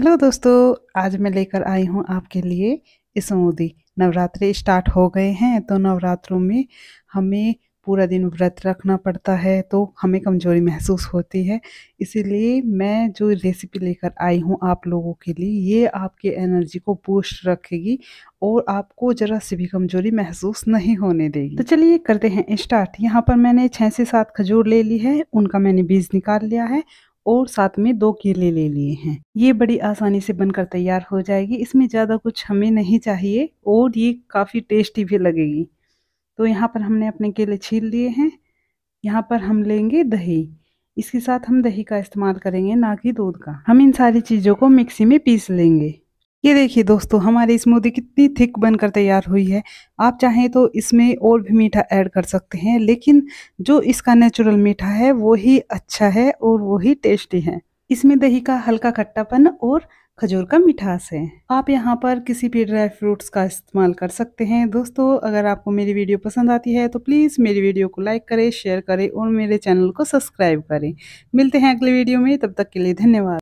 hello दोस्तों आज मैं लेकर आई हूँ आपके लिए मोदी नवरात्रि स्टार्ट हो गए हैं तो नवरात्रों में हमें पूरा दिन व्रत रखना पड़ता है तो हमें कमज़ोरी महसूस होती है इसीलिए मैं जो रेसिपी लेकर आई हूँ आप लोगों के लिए ये आपके एनर्जी को बूस्ट रखेगी और आपको ज़रा सी भी कमज़ोरी महसूस नहीं होने देगी तो चलिए करते हैं स्टार्ट यहाँ पर मैंने छः से सात खजूर ले ली है उनका मैंने बीज निकाल लिया है और साथ में दो केले ले लिए हैं ये बड़ी आसानी से बनकर तैयार हो जाएगी इसमें ज़्यादा कुछ हमें नहीं चाहिए और ये काफ़ी टेस्टी भी लगेगी तो यहाँ पर हमने अपने केले छील लिए हैं यहाँ पर हम लेंगे दही इसके साथ हम दही का इस्तेमाल करेंगे ना कि दूध का हम इन सारी चीज़ों को मिक्सी में पीस लेंगे ये देखिए दोस्तों हमारी स्मूदी कितनी थिक बनकर तैयार हुई है आप चाहें तो इसमें और भी मीठा ऐड कर सकते हैं लेकिन जो इसका नेचुरल मीठा है वो ही अच्छा है और वो ही टेस्टी है इसमें दही का हल्का खट्टापन और खजूर का मिठास है आप यहाँ पर किसी भी ड्राई फ्रूट्स का इस्तेमाल कर सकते हैं दोस्तों अगर आपको मेरी वीडियो पसंद आती है तो प्लीज़ मेरी वीडियो को लाइक करें शेयर करें और मेरे चैनल को सब्सक्राइब करें मिलते हैं अगले वीडियो में तब तक के लिए धन्यवाद